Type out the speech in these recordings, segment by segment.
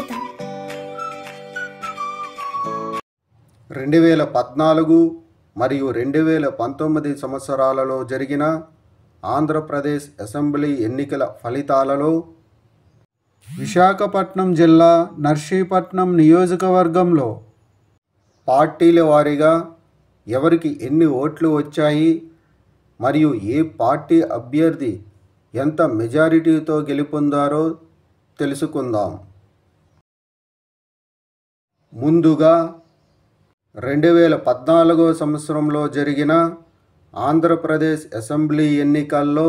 స్వాగతం రెండు వేల పద్నాలుగు మరియు రెండు వేల పంతొమ్మిది సంవత్సరాలలో జరిగిన ఆంధ్రప్రదేశ్ అసెంబ్లీ ఎన్నికల ఫలితాలలో విశాఖపట్నం జిల్లా నర్సీపట్నం నియోజకవర్గంలో పార్టీల వారీగా ఎవరికి ఎన్ని ఓట్లు వచ్చాయి మరియు ఏ పార్టీ అభ్యర్థి ఎంత మెజారిటీతో గెలుపొందారో తెలుసుకుందాం ముందుగా రెండు వేల పద్నాలుగో సంవత్సరంలో జరిగిన ఆంధ్రప్రదేశ్ అసెంబ్లీ ఎన్నికల్లో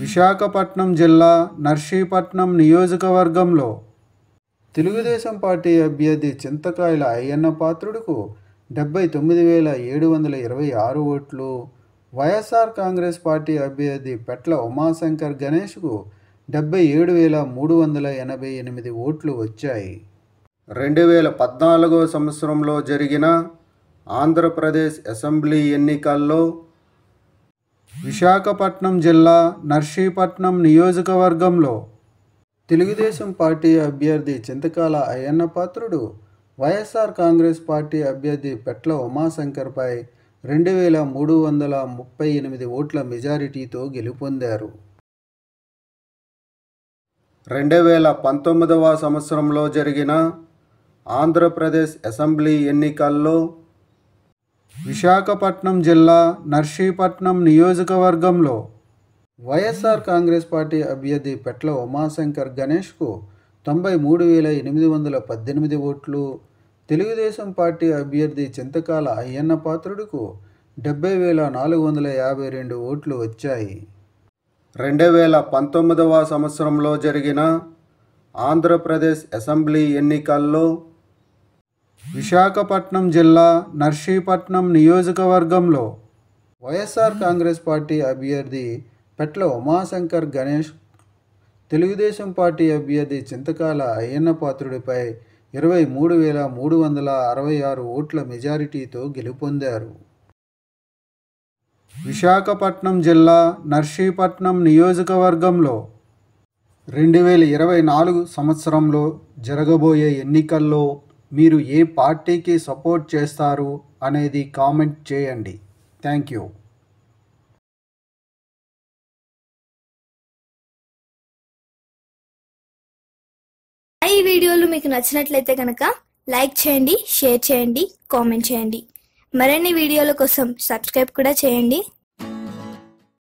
విశాఖపట్నం జిల్లా నర్సీపట్నం నియోజకవర్గంలో తెలుగుదేశం పార్టీ అభ్యర్థి చింతకాయల అయ్యన్న పాత్రుడుకు డెబ్బై తొమ్మిది వేల ఏడు వందల ఇరవై ఆరు ఓట్లు వైఎస్ఆర్ కాంగ్రెస్ పార్టీ అభ్యర్థి పెట్ల ఉమాశంకర్ గణేష్కు డెబ్బై ఏడు వేల మూడు వందల ఎనభై ఎనిమిది ఓట్లు వచ్చాయి రెండు వేల పద్నాలుగో సంవత్సరంలో జరిగిన ఆంధ్రప్రదేశ్ అసెంబ్లీ ఎన్నికల్లో విశాఖపట్నం జిల్లా నర్సీపట్నం నియోజకవర్గంలో తెలుగుదేశం పార్టీ అభ్యర్థి చింతకాల అయ్యన్న పాత్రుడు వైఎస్ఆర్ కాంగ్రెస్ పార్టీ అభ్యర్థి పెట్ల ఉమాశంకర్పై రెండు వేల మూడు వందల ముప్పై ఎనిమిది ఓట్ల మెజారిటీతో గెలుపొందారు రెండు వేల పంతొమ్మిదవ సంవత్సరంలో జరిగిన ఆంధ్రప్రదేశ్ అసెంబ్లీ ఎన్నికల్లో విశాఖపట్నం జిల్లా నర్సీపట్నం నియోజకవర్గంలో వైఎస్ఆర్ కాంగ్రెస్ పార్టీ అభ్యర్థి పెట్ల ఉమాశంకర్ గణేష్కు తొంభై మూడు వేల ఎనిమిది వందల పద్దెనిమిది ఓట్లు తెలుగుదేశం పార్టీ అభ్యర్థి చింతకాల అయ్యన్న పాత్రుడుకు డెబ్బై వేల నాలుగు వందల యాభై రెండు ఓట్లు వచ్చాయి రెండు వేల పంతొమ్మిదవ సంవత్సరంలో జరిగిన ఆంధ్రప్రదేశ్ అసెంబ్లీ ఎన్నికల్లో విశాఖపట్నం జిల్లా నర్సీపట్నం నియోజకవర్గంలో వైఎస్ఆర్ కాంగ్రెస్ పార్టీ అభ్యర్థి పెట్ల ఉమాశంకర్ గణేష్ తెలుగుదేశం పార్టీ అభ్యర్థి చింతకాల అయ్యన్న పాత్రుడిపై ఇరవై మూడు వేల మూడు వందల అరవై ఆరు ఓట్ల మెజారిటీతో గెలుపొందారు విశాఖపట్నం జిల్లా నర్సీపట్నం నియోజకవర్గంలో రెండు వేల ఇరవై నాలుగు సంవత్సరంలో జరగబోయే ఎన్నికల్లో మీరు ఏ పార్టీకి సపోర్ట్ చేస్తారు అనేది కామెంట్ చేయండి థ్యాంక్ యూ ఈ వీడియోలు మీకు నచ్చినట్లయితే కనుక లైక్ చేయండి షేర్ చేయండి కామెంట్ చేయండి మరిన్ని వీడియోల కోసం సబ్స్క్రైబ్ కూడా చేయండి